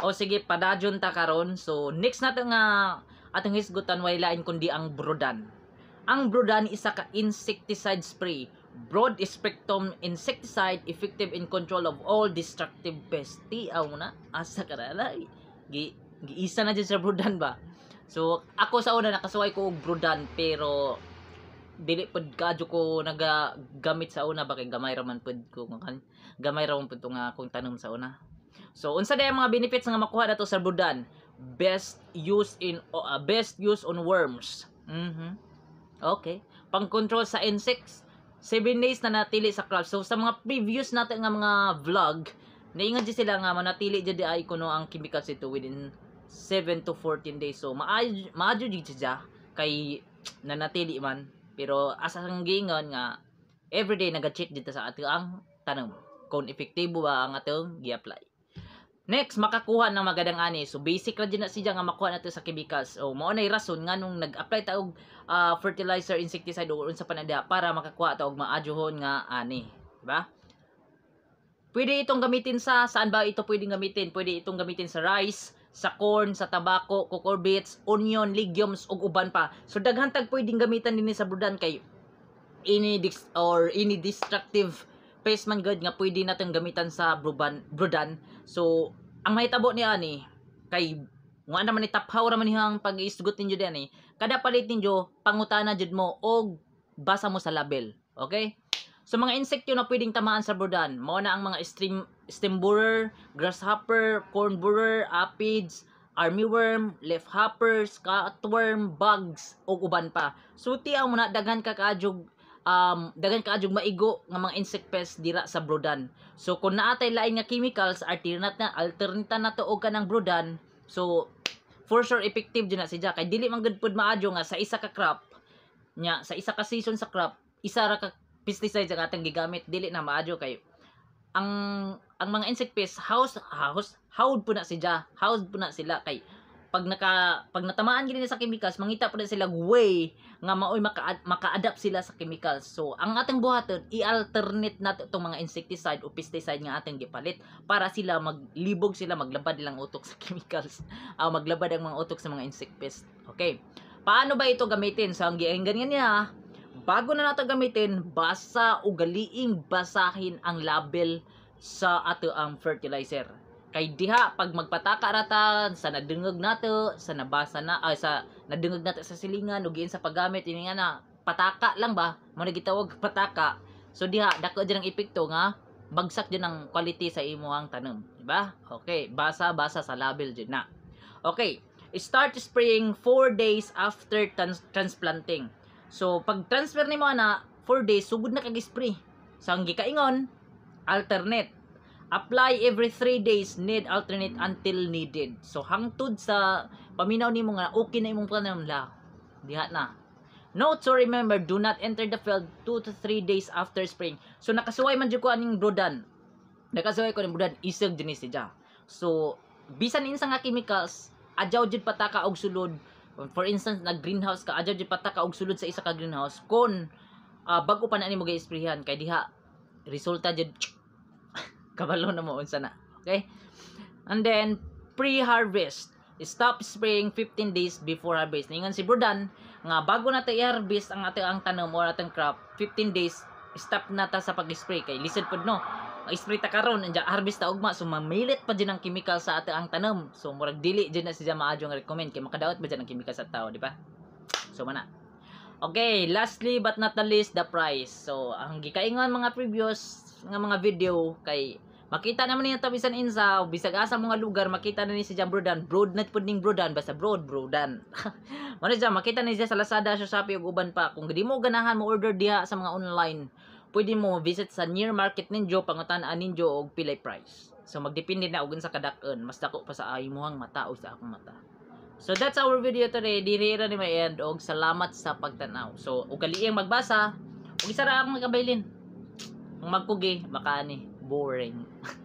O sige, padayon ta karon. So next nato nga atong hisgutan wala in kundi ang brodan. Ang brodan isa ka insecticide spray, broad spectrum insecticide effective in control of all destructive pests. Tiaw na asa ka na gi isa na dyan sa brodan ba. So ako sa una nakasuway ko og brodan pero dili pod kadyo ko nagagamit sa una bakit gamay ra man pod ko gamay ra man nga akong tanom sa una So unsa day mga benefits nga makuha nato sa budan? Best use in uh, best use on worms. Mhm. Mm okay. Pang-control sa insects. 7 days na natili sa crop. So sa mga previous natin nga mga vlog, naingan di sila nga manatili jud ay kuno ang chemicals ito within 7 to 14 days. So maayo maayo jud siya kay nanatili man pero asang gingon nga everyday naga-check dito sa ato ang tanong kung epektibo ba ang atong gi-apply. Next, makakuha ng magandang ani. So basic ra din na siya nga makuha nato sa chemicals. O so, mao nay rason nga nung nag-apply ta og uh, fertilizer insecticide o unsa pa para makakuha ta og maadyuhon nga ani, di ba? Pwede itong gamitin sa saan ba ito pwede gamitin? Pwede itong gamitin sa rice, sa corn, sa tabako, cucur onion, legumes ug uban pa. So daghan tag pwedeng gamitan dinhi sa burdan kay ini or ini destructive pace man gud nga pwede natin gamitan sa bruban, brudan. So, ang mahitabo ni ani kay nga naman taphaw ra man hang pag isgot ninyo diyan eh. Kada palit ninyo pangutana jud mo og basa mo sa label. Okay? So mga insect yun na pwedeng tamaan sa burdan, mao na ang mga stream stem borer, grasshopper, corn borer, aphids army worm, left hopper, bugs, o uban pa. So tiyaw mo na daghan ka kaadjog um, dagan kaadyong maigo nga mga insect pests dira sa brodan. So kung naatay lain nga chemicals, alternate na alternate na to og kanang brodan. So for sure effective jud na siya kay dili man good pud maadyo nga sa isa ka crop nya sa isa ka season sa crop, isa ra ka pesticide ang atang gigamit dili na maadyo kay ang ang mga insect pests house house howd po na siya, house po na sila kay pag naka pag natamaan gid sa chemicals mangita pud sila way nga maoy maka maka-adapt sila sa chemicals so ang atong buhaton i-alternate nato tong mga insecticide o pesticide nga atong gipalit para sila maglibog sila maglabad lang utok sa chemicals aw uh, maglabad ang mga utok sa mga insect pest okay paano ba ito gamitin so ang ganyan niya bago na nato gamitin basa o galiing basahin ang label sa ato ang fertilizer kay diha pag magpataka rata sa nadungog nato sa nabasa na ay, sa nadengeg nato sa silingan ug sa paggamit ini nga na pataka lang ba mo na gitawag pataka so diha dako jud ang epekto nga bagsak jud ang quality sa imo ang tanom di ba okay basa basa sa label jud na okay start spraying 4 days after trans transplanting so pag transfer nimo na 4 days sugod na kag spray sa so, ang gikaingon alternate apply every 3 days need alternate until needed so hangtod sa paminaw nimo nga okay na imong planon la diha na Note to remember, do not enter the field 2 to 3 days after spraying. So, nakasuway man dyan ko aning brodan. Nakasuway ko ning brodan, isag jenis siya. So, bisan insa nga chemicals, adyaw jud pataka og sulod. For instance, nag-greenhouse ka, adyaw jud pataka og sulod sa isa ka greenhouse. kon uh, bago pa na ni mo ga-sprayhan, kay diha, resulta dyan, tsk, kabalo na mo unsa na okay and then pre-harvest stop spraying 15 days before harvest ningon si Burdan nga bago na ta i-harvest ang ato ang tanom or atong crop 15 days stop na ta sa pag-spray kay lisod pod no mag spray ta karon and harvest ta ugma so mamilit pa din ang chemical sa ato ang tanom so murag dili jud na siya maadyo ang recommend kay makadaot ba jud ang chemical sa tao di ba so mana Okay, lastly but not the least, the price. So, ang gikaingon mga previous nga mga video kay Makita naman niya tabisan insaw, bisag asa mga lugar makita na ni si Jan Brodan, broad na pud ning Brodan basta broad Brodan. Mano siya makita ni siya sa Lazada, sa Shopee ug uban pa. Kung di mo ganahan mo order diha sa mga online, pwede mo visit sa near market ninyo pangutan-an ninyo og pilay price. So magdepende na og sa kadak-on, mas dako pa sa imong mata o sa akong mata. So that's our video today. Dirira ni my end og salamat sa pagtanaw. So ug kaliang magbasa, ug isara ra akong nagabaylin. Magkugi baka ani boring